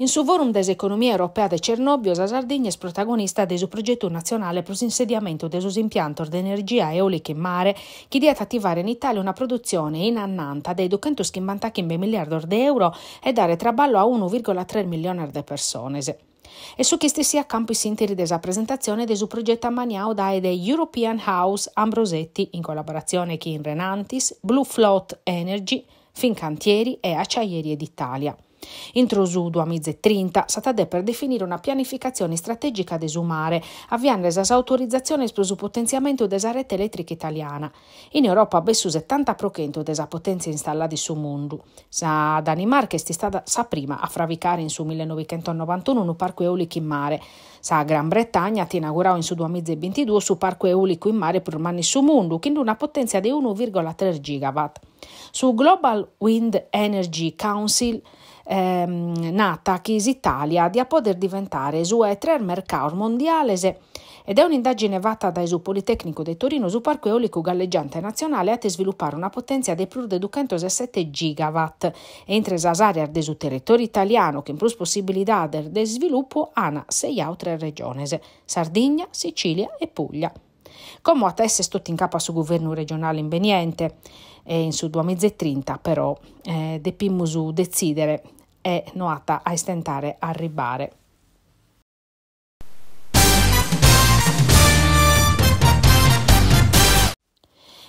In suo forum des economia europea de Cernobbio, la Sardegna è protagonista del suo progetto nazionale per l'insediamento del suo impianto di energia eolica in mare, che dieta attivare in Italia una produzione in annanta dei 255 miliardi di euro e dare traballo a 1,3 milioni di persone e su che stessi campi campo sintesi della presentazione del suo progetto a Maniao da European House Ambrosetti in collaborazione con Renantis, Blue Float Energy, Fincantieri e Acciaierie d'Italia. Entro su 2030 sarà da per definire una pianificazione strategica desumare, avviando la sua autorizzazione e il potenziamento della rete elettrica italiana. In Europa ben 70 70% della potenza installata sul mondo. Sa Danimarca è stata sa prima a fravicare in su 1991 un parco eolico in mare. Sa Gran Bretagna ti inaugurò in su 2022 su parco eolico in mare per mani su mondo, quindi una potenza di 1,3 gigawatt. Su Global Wind Energy Council ehm, nata Chis Italia di a poter diventare su etrer mercato mondiale ed è un'indagine fatta da Esu Politecnico di Torino su parco eolico galleggiante nazionale a sviluppare una potenza di più di 207 gigawatt entre Sasaria de su territorio italiano che in plus possibilità di sviluppo hanno sei altre regioni Sardegna, Sicilia e Puglia. Come a testa tutto in capo al governo regionale in Beniente, e in su 2030 però eh, depimmo su decidere è noata a stentare a ribare.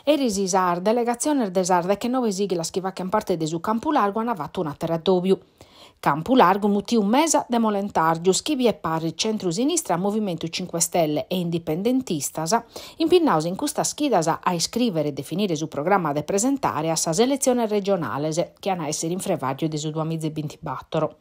Eris isar delegazione desarde che nove sigla schiva che in parte de su campo largo hanno fatto una terra dobiu. Campo Largo mutì un mese de molentargius che vi è pari centro-sinistra Movimento 5 Stelle e indipendentistasa, impinnaus in questa schida a iscrivere e definire su programma de presentare a sa selezione regionale che ana essere in frevaggio di su 2024.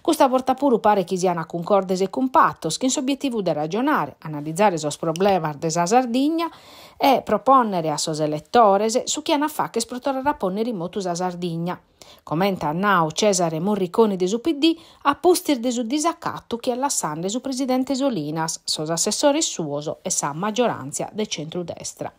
Questa volta pure pare che siano concordes e compatto, che in suo obiettivo di ragionare, analizzare i suoi problemi sa Sardegna e proponere a sos elettores su chi hanno fa che la ponere motu a Sardegna. Commenta Nau Cesare Morriconi de su PD a postir de su disacatto che la Sande su presidente Solinas, sos assessore suoso e sa maggioranza de centrodestra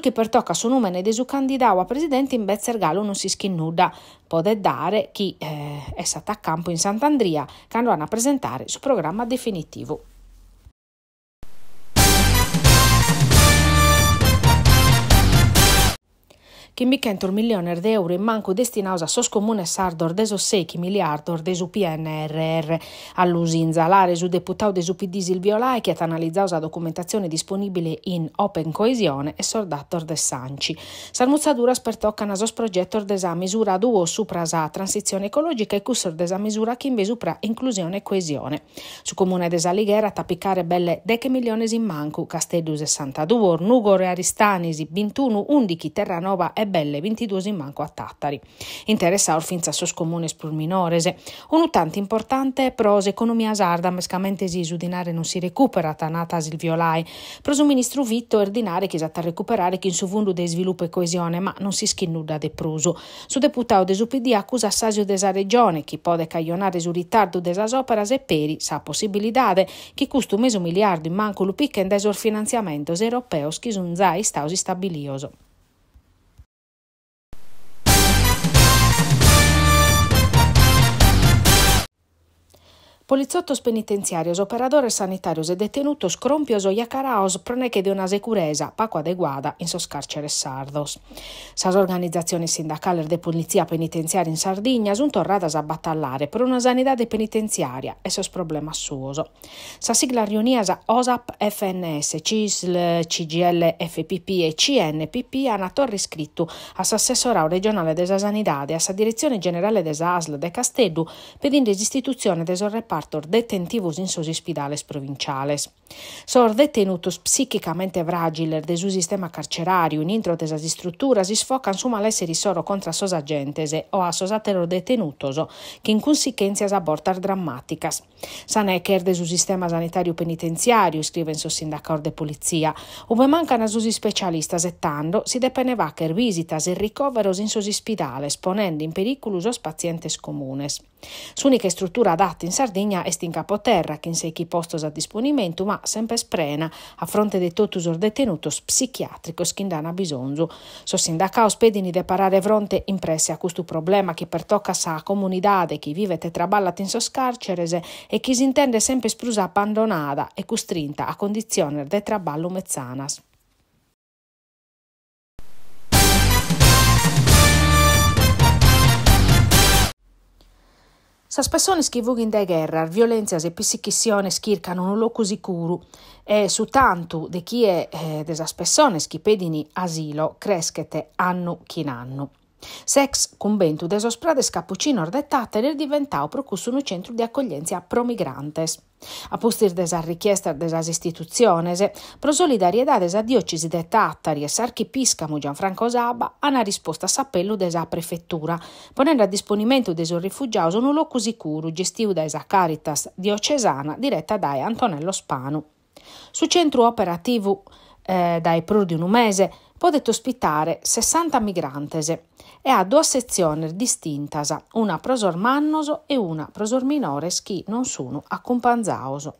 che per tocca suo nome ne desu candidato a presidente in Bezzer Galo non si schinnuda. pode dare chi eh, è stata a campo in Sant'Andria, che hanno a presentare il suo programma definitivo. che mi cento milione di euro in manco destinaus a sos comune sardor de sos secchi miliardor de su PNRR. All'usinzalare su deputato de su PD Silviolai che ha analizzato la documentazione disponibile in Open Coesione e Sordator de Sanci. Sarmuzzadura spertocca na sos progettor de sa misura duo supra sa transizione ecologica e cussor de sa misura che invece supra inclusione e coesione. Su comune de Salighera tappicare belle 10 milioni in manco, Castello 62, Nugore Aristanisi, 21, Undichi, Terranova e belle 22 in manco a Tattari. Interessa orfinza sos comunes pulminorese. Un tanto importante pros economia sarda mescamente su dinare non si recupera tanata il violai. Pros ministro Vitto ordinare che esatta recuperare che in suvundu de sviluppo e coesione ma non si schinnuda de pruso. Su deputato de UPD accusa Sasio de desa regione chi pode caglionare su ritardo de desas operas e peri sa possibilità de che custo un miliardo in manco lu in desor finanziamento europeo schisunzai stausi stabilioso. Poliziotto penitenziarios, operatore sanitario, e detenutos crompios o yacaraos proneche di una securesa paco adeguada in sos carceres sardos. Sas organizzazioni sindacales de polizia penitenziaria in Sardegna son torradas a battallare per una sanidade penitenziaria e sos problema suos. Sa sigla riunias OSAP, FNS, CISL, CGL, FPP e CNPP hanno torre iscritto a s'assessorau regionale desa sanidade a sa direzione generale desa ASL de Casteddu pedinde istituzione desorreparto repartor detentivus in sus ispidales provinciales. Sor detenutos psichicamente fragiles del suo sistema carcerario in intro de struttura si isfocan su malesseri solo contra sos agentes o a sos ateros detenutos che in conseguenza abortar drammaticas. Sanecker de su sistema sanitario penitenziario, scrive in sos sindacor de polizia, ove mancano sus specialistas e si depene vacher visitas e ricoveros in sus ispidales, ponendo in pericolo sos pazientes comunes. S'unica struttura adatta in Sardegna Romegna è stincapo terra, che in sei postos a disponimento, ma sempre sprena, a fronte di totus or detenutos psichiatricos che indana bisonzo. So sindacaos pedini de parare fronte impresse a questo problema che pertocca sa comunidade che vive e traballa in sos carceres e chi si intende sempre sprusa abbandonata e costrinta a condizione de traballo mezzanas. Saspassoniski in de gerrar, violenzias e psichissione schircano un così curu e su tanto de chi è eh, desaspersone schipedini asilo crescete anno chin anno. Sex conventu desas prades cappuccino de Taterer diventau procus un centro di accoglienza pro migrantes. A postir desas richiestas desas istituzionese, pro solidariedades a diocesi de Tattari e s'archipiscamu Gianfranco Saba hanno risposto a s'appello desa prefettura, ponendo a disponimento dei rifugiaus un locu sicuro gestiu da esa Caritas diocesana diretta da Antonello Spanu. Su centro operativo eh, dai pro di un mese potete ospitare 60 migrantese e ha due sezioni distintas, una prosor mannoso e una prosor minores chi non sono accompanzaoso.